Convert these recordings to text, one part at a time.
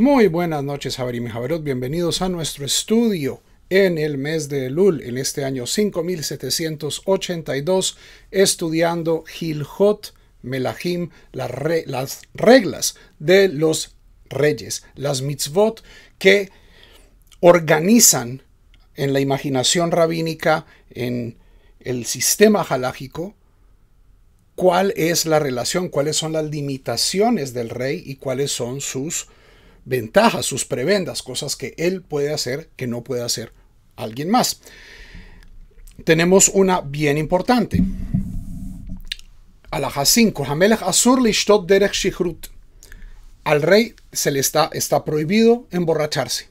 Muy buenas noches, Javerim y Javerot. Bienvenidos a nuestro estudio en el mes de Elul, en este año 5782, estudiando Gilhot Melahim, las, las reglas de los reyes, las mitzvot que organizan en la imaginación rabínica, en el sistema halágico, cuál es la relación, cuáles son las limitaciones del rey y cuáles son sus ventajas, sus prebendas, cosas que él puede hacer que no puede hacer alguien más. Tenemos una bien importante. 5. Asur Al rey se le está, está prohibido emborracharse.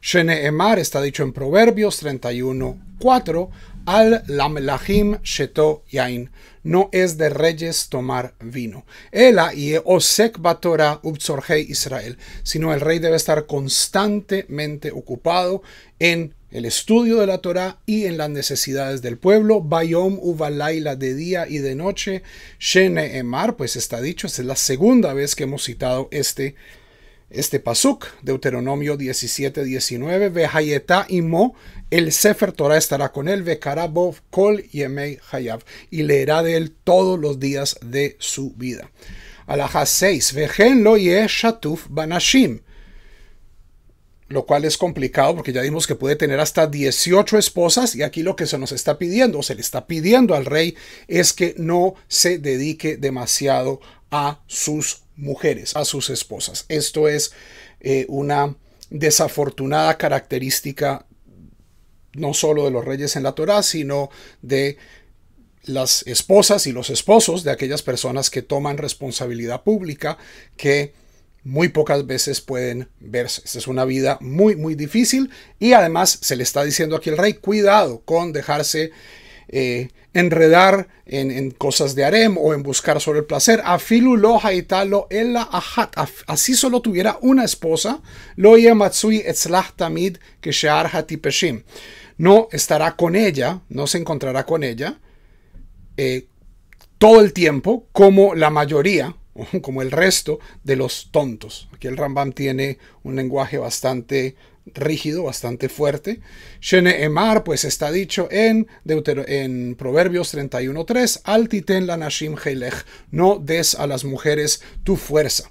Shene Emar está dicho en Proverbios 31.4. Al lamlahim sheto yain. No es de reyes tomar vino. Ela y osek batora ubzorhei Israel. Sino el rey debe estar constantemente ocupado en el estudio de la Torá y en las necesidades del pueblo, Bayom Uvalaila de día y de noche, Shene Emar, pues está dicho, esta es la segunda vez que hemos citado este este pasuk, Deuteronomio 17, 19, y Mo, el Sefer Torah estará con él, Vekarabov kol yemei hayav, y leerá de él todos los días de su vida. Alaja 6, Vejen lo shatuf banashim, lo cual es complicado porque ya vimos que puede tener hasta 18 esposas y aquí lo que se nos está pidiendo, o se le está pidiendo al rey, es que no se dedique demasiado a sus mujeres, a sus esposas. Esto es eh, una desafortunada característica no solo de los reyes en la Torá, sino de las esposas y los esposos de aquellas personas que toman responsabilidad pública que muy pocas veces pueden verse. Esta es una vida muy, muy difícil y además se le está diciendo aquí el rey, cuidado con dejarse eh, enredar en, cosas de harem o en buscar solo el placer. Afilu y talo ella ahat. Así solo tuviera una esposa. Lo matsui etzlah tamid que shear No estará con ella, no se encontrará con ella eh, todo el tiempo como la mayoría como el resto de los tontos. Aquí el Rambam tiene un lenguaje bastante rígido, bastante fuerte. Shene Emar, pues está dicho en, en Proverbios 31.3, Altiten la Nashim Heilech, no des a las mujeres tu fuerza.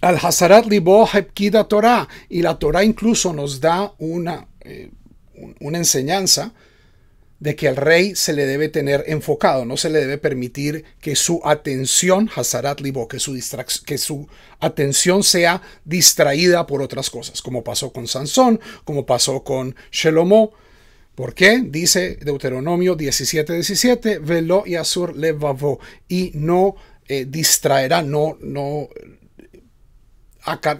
Al Hazarat Libo Torah, y la Torah incluso nos da una, eh, una enseñanza de que al rey se le debe tener enfocado, no se le debe permitir que su atención, Hazarat Libo, que su, que su atención sea distraída por otras cosas, como pasó con Sansón, como pasó con Shelomo. ¿Por qué? Dice Deuteronomio 17:17, 17, velo y azur levavo, y no eh, distraerá, no, no,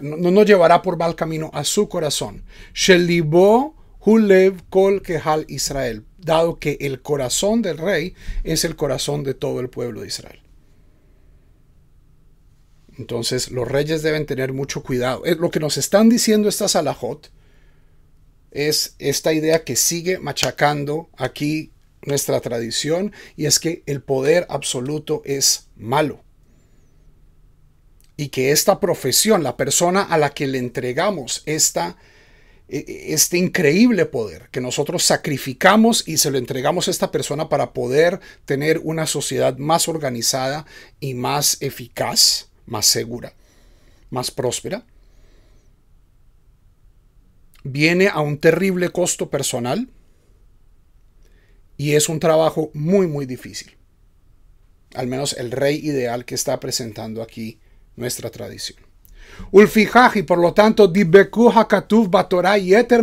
no, no, llevará por mal camino a su corazón. Shelibó hulev kol kehal Israel dado que el corazón del rey es el corazón de todo el pueblo de Israel. Entonces los reyes deben tener mucho cuidado. Eh, lo que nos están diciendo estas alajot es esta idea que sigue machacando aquí nuestra tradición y es que el poder absoluto es malo. Y que esta profesión, la persona a la que le entregamos esta e, e, este increíble poder que nosotros sacrificamos y se lo entregamos a esta persona para poder tener una sociedad más organizada y más eficaz, más segura, más próspera, viene a un terrible costo personal y es un trabajo muy, muy difícil. Al menos el rey ideal que está presentando aquí nuestra tradición. Ulfijaji, por lo tanto, Dibeku Yeter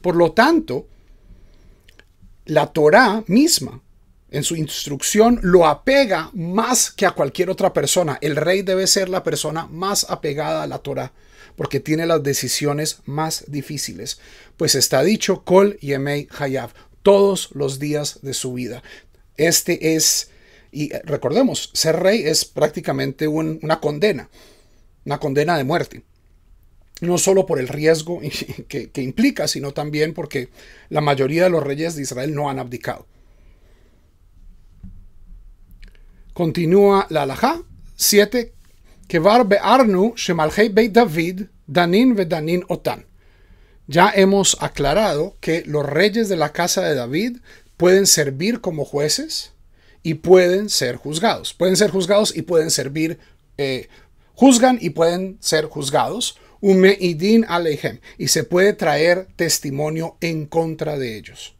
Por lo tanto, la Torah misma, en su instrucción, lo apega más que a cualquier otra persona. El rey debe ser la persona más apegada a la Torah, porque tiene las decisiones más difíciles. Pues está dicho, Kol Yemei Hayav, todos los días de su vida. Este es, y eh, recordemos, ser rey es prácticamente una condena una condena de muerte. No solo por el riesgo que, implica, sino también porque la mayoría de los reyes de Israel no han abdicado. Continúa la alajá 7. Kevar Arnu shemalhei beit David danin Danin otan. Ya hemos aclarado que los reyes de la casa de David pueden servir como jueces y pueden ser juzgados. Pueden ser juzgados y pueden servir eh, juzgan y pueden ser juzgados, y se puede traer testimonio en contra de ellos.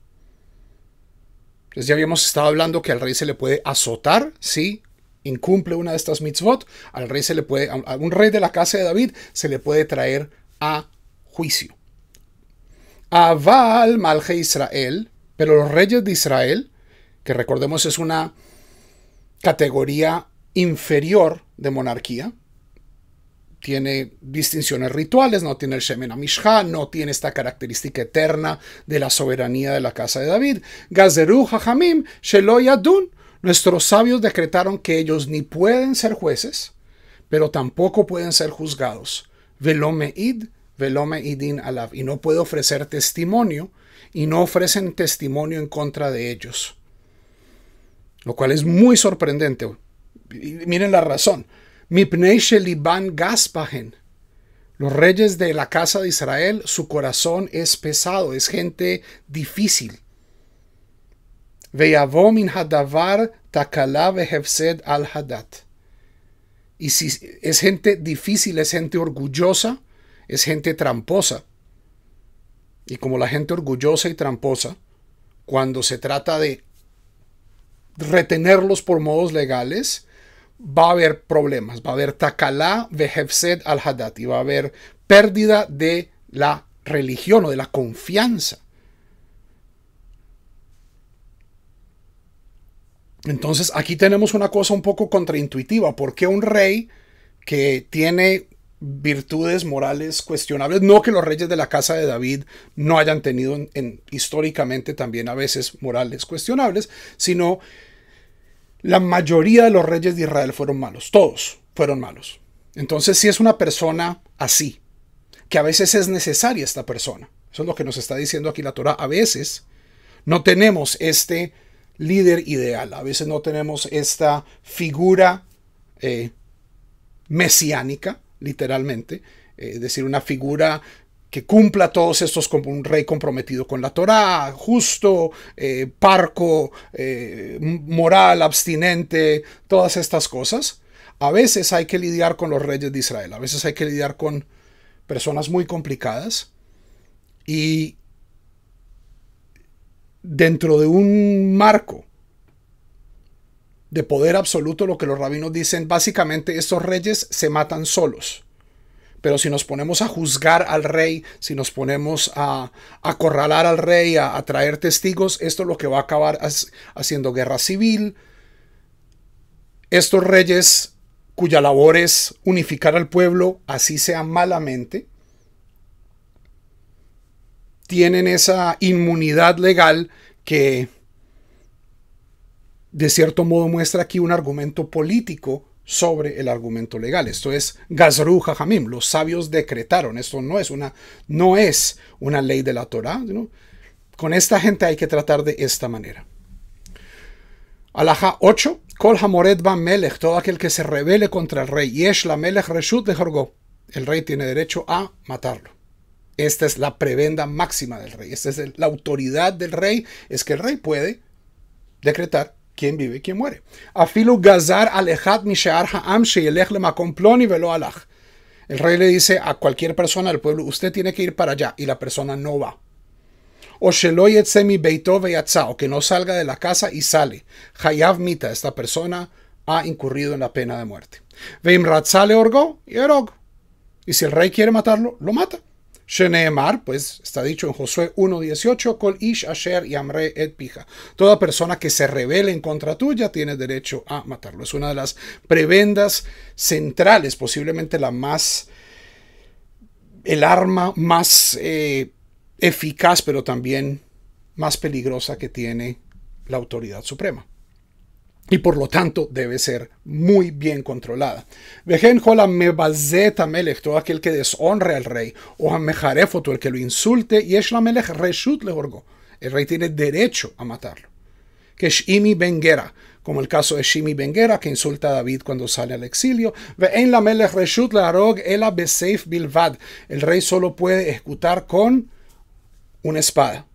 Entonces ya habíamos estado hablando que al rey se le puede azotar si incumple una de estas mitzvot, al rey se le puede, a un rey de la casa de David se le puede traer a juicio. Aval malje Israel, pero los reyes de Israel, que recordemos es una categoría inferior de monarquía, tiene distinciones rituales, no tiene el Shemen Amishha, no tiene esta característica eterna de la soberanía de la casa de David. Gazeru Hajamim, Shelo Adún. Nuestros sabios decretaron que ellos ni pueden ser jueces, pero tampoco pueden ser juzgados. Velomeid, Velomeidin alav, Y no puede ofrecer testimonio, y no ofrecen testimonio en contra de ellos. Lo cual es muy sorprendente. miren la razón los reyes de la casa de Israel, su corazón es pesado, es gente difícil. al hadat. Y si es gente difícil, es gente orgullosa, es gente tramposa. Y como la gente orgullosa y tramposa, cuando se trata de retenerlos por modos legales, va a haber problemas, va a haber takalá vehefzed al y va a haber pérdida de la religión o de la confianza. Entonces aquí tenemos una cosa un poco contraintuitiva, porque un rey que tiene virtudes morales cuestionables, no que los reyes de la casa de David no hayan tenido históricamente también a veces morales cuestionables, sino la mayoría de los reyes de Israel fueron malos, todos fueron malos. Entonces, si es una persona así, que a veces es necesaria esta persona, eso es lo que nos está diciendo aquí la Torah, a veces no tenemos este líder ideal, a veces no tenemos esta figura eh, mesiánica, literalmente, eh, es decir, una figura que cumpla todos estos como un rey comprometido con la Torá, justo, eh, parco, eh, moral, abstinente, todas estas cosas. A veces hay que lidiar con los reyes de Israel, a veces hay que lidiar con personas muy complicadas y dentro de un marco de poder absoluto, lo que los rabinos dicen, básicamente estos reyes se matan solos. Pero si nos ponemos a juzgar al rey, si nos ponemos a acorralar al rey, a, traer testigos, esto es lo que va a acabar haciendo guerra civil. Estos reyes cuya labor es unificar al pueblo, así sea malamente, tienen esa inmunidad legal que de cierto modo muestra aquí un argumento político sobre el argumento legal. Esto es Gazru hamim Los sabios decretaron. Esto no es una, no es una ley de la Torah. Con esta gente hay que tratar de esta manera. Alaha 8. Kol Hamored Ba Melech. Todo aquel que se revele contra el rey. Yesh la Melech Reshut de El rey tiene derecho a matarlo. Esta es la prebenda máxima del rey. Esta es la autoridad del rey. Es que el rey puede decretar quién vive y quién muere. Gazar El rey le dice a cualquier persona del pueblo, usted tiene que ir para allá, y la persona no va. O que no salga de la casa y sale. Hayav Mita, esta persona ha incurrido en la pena de muerte. Veimratzale Orgo y Erog. Y si el rey quiere matarlo, lo mata. Sheneemar, pues está dicho en Josué 1.18, Ish Asher Toda persona que se revele en contra tuya tiene derecho a matarlo. Es una de las prebendas centrales, posiblemente la más, el arma más eh, eficaz, pero también más peligrosa que tiene la autoridad suprema y por lo tanto debe ser muy bien controlada. Vejen me mebazet amelech, todo aquel que deshonre al rey, o todo el que lo insulte, y es la melech reshut le orgo. El rey tiene derecho a matarlo. Que Shimi Bengera, como el caso de Shimi Bengera, que insulta a David cuando sale al exilio. en la melech reshut le arog ela beseif bilvad. El rey solo puede ejecutar con una espada.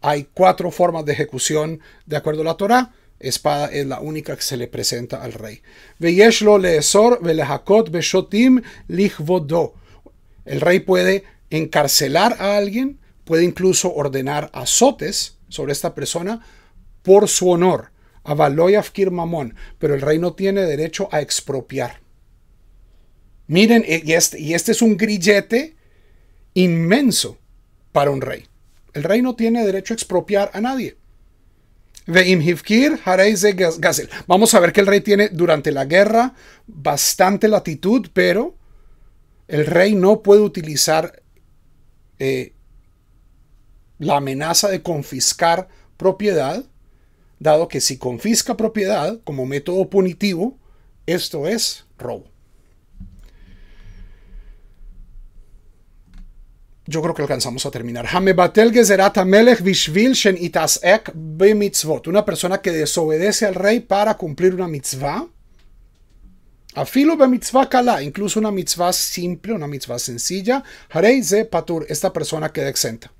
Hay cuatro formas de ejecución de acuerdo a la Torah espada es la única que se le presenta al rey. El rey puede encarcelar a alguien, puede incluso ordenar azotes sobre esta persona por su honor. pero el rey no tiene derecho a expropiar. Miren, eh, este, y este es un grillete inmenso para un rey. El rey no tiene derecho a expropiar a nadie. Vamos a ver que el rey tiene durante la guerra bastante latitud, pero el rey no puede utilizar eh, la amenaza de confiscar propiedad, dado que si confisca propiedad como método punitivo, esto es robo. yo creo que alcanzamos a terminar. Una persona que desobedece al rey para cumplir una mitzvah. Afilo be kala, incluso una mitzvah simple, una mitzvah sencilla. esta persona queda exenta.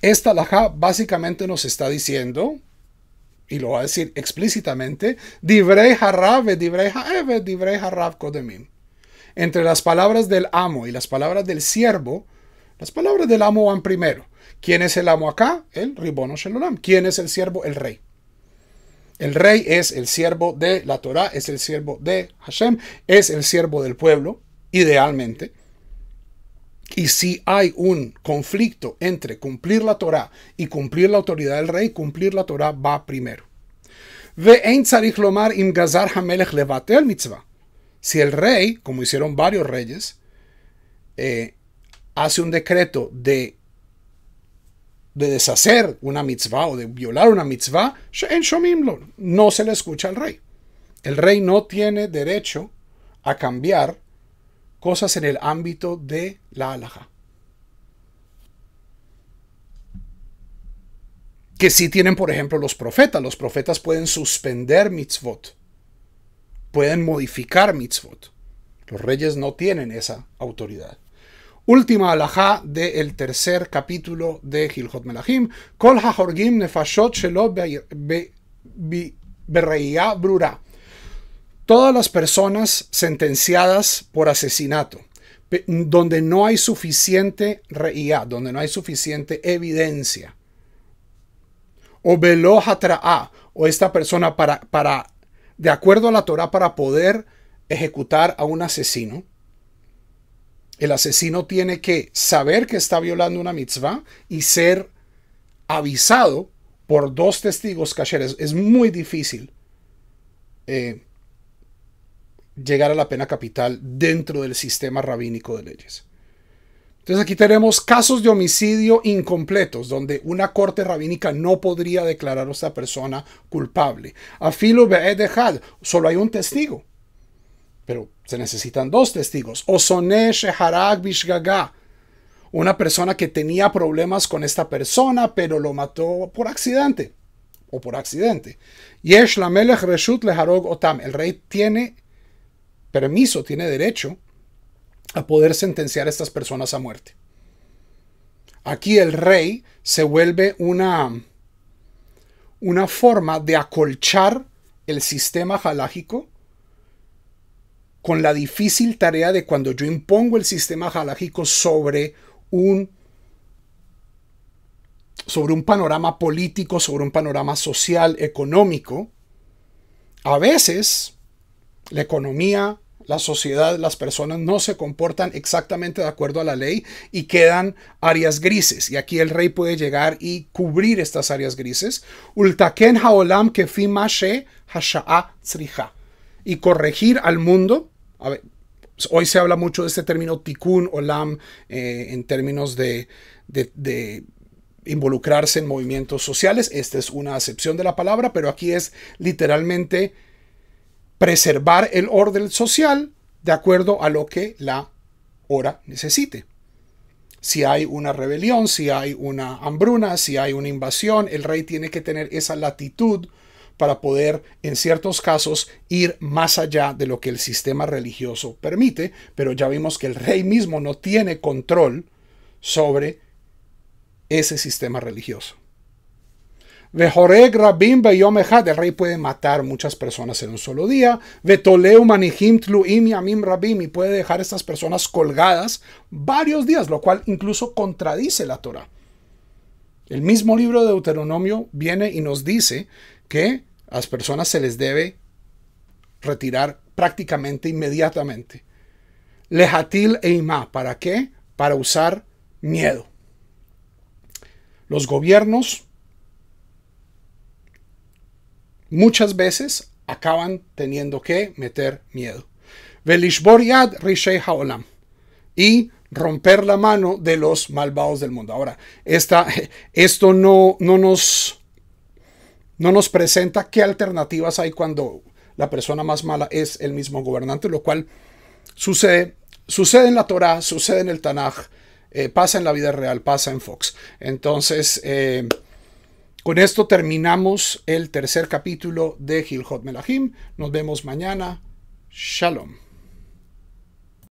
Esta laja básicamente nos está diciendo, y lo va a decir explícitamente, divrei harav, divrei haeve, divrei harav kodemim entre las palabras del amo y las palabras del siervo, las palabras del amo van primero. ¿Quién es el amo acá? El Ribono Shelolam. ¿Quién es el siervo? El rey. El rey es el siervo de la Torah, es el siervo de Hashem, es el siervo del pueblo, idealmente. Y si hay un conflicto entre cumplir la Torah y cumplir la autoridad del rey, cumplir la Torah va primero. ein tzarich lomar im gazar hamelech levatel mitzvah. Si el rey, como hicieron varios reyes, eh, hace un decreto de, de deshacer una mitzvah o de violar una mitzvah, en Shomimlo no se le escucha al rey. El rey no tiene derecho a cambiar cosas en el ámbito de la alhaja. Que sí tienen, por ejemplo, los profetas. Los profetas pueden suspender mitzvot pueden modificar mitzvot. Los reyes no tienen esa autoridad. Última alajá del tercer capítulo de Hilhot Melahim. Kol nefashot brura. Todas las personas sentenciadas por asesinato, donde no hay suficiente reía, donde no hay suficiente evidencia. O traa, o esta persona para, para de acuerdo a la Torah para poder ejecutar a un asesino. El asesino tiene que saber que está violando una mitzvah y ser avisado por dos testigos cacheres. Es muy difícil eh, llegar a la pena capital dentro del sistema rabínico de leyes. Entonces aquí tenemos casos de homicidio incompletos, donde una corte rabínica no podría declarar a esta persona culpable. Afilo beedehad solo hay un testigo, pero se necesitan dos testigos. Osone Sheharag Bishgaga, una persona que tenía problemas con esta persona, pero lo mató por accidente o por accidente. Yesh Lamelech Reshut Leharog Otam, el rey tiene permiso, tiene derecho a poder sentenciar a estas personas a muerte. Aquí el rey se vuelve una, una forma de acolchar el sistema jalágico con la difícil tarea de cuando yo impongo el sistema jalágico sobre un sobre un panorama político, sobre un panorama social, económico, a veces la economía la sociedad, las personas no se comportan exactamente de acuerdo a la ley y quedan áreas grises. Y aquí el rey puede llegar y cubrir estas áreas grises. Ultaken haolam kefi mashe Y corregir al mundo. Pues, hoy se habla mucho de este término tikkun olam eh, en términos de, de involucrarse en movimientos sociales. Esta es una acepción de la palabra, pero aquí es literalmente preservar el orden social de acuerdo a lo que la hora necesite. Si hay una rebelión, si hay una hambruna, si hay una invasión, el rey tiene que tener esa latitud para poder, en ciertos casos, ir más allá de lo que el sistema religioso permite, pero ya vimos que el rey mismo no tiene control sobre ese sistema religioso. El rey puede matar muchas personas en un solo día. Y puede dejar estas personas colgadas varios días, lo cual incluso contradice la Torah. El mismo libro de Deuteronomio viene y nos dice que a las personas se les debe retirar prácticamente inmediatamente. Lehatil Eima. ¿Para qué? Para usar miedo. Los gobiernos muchas veces acaban teniendo que meter miedo. Velishbor yad rishei haolam. Y romper la mano de los malvados del mundo. Ahora, esta, esto no, no, nos, no nos presenta qué alternativas hay cuando la persona más mala es el mismo gobernante, lo cual sucede, sucede en la Torah, sucede en el Tanaj, eh, pasa en la vida real, pasa en Fox. Entonces, eh, con esto terminamos el tercer capítulo de Gilhot Melahim. Nos vemos mañana. Shalom.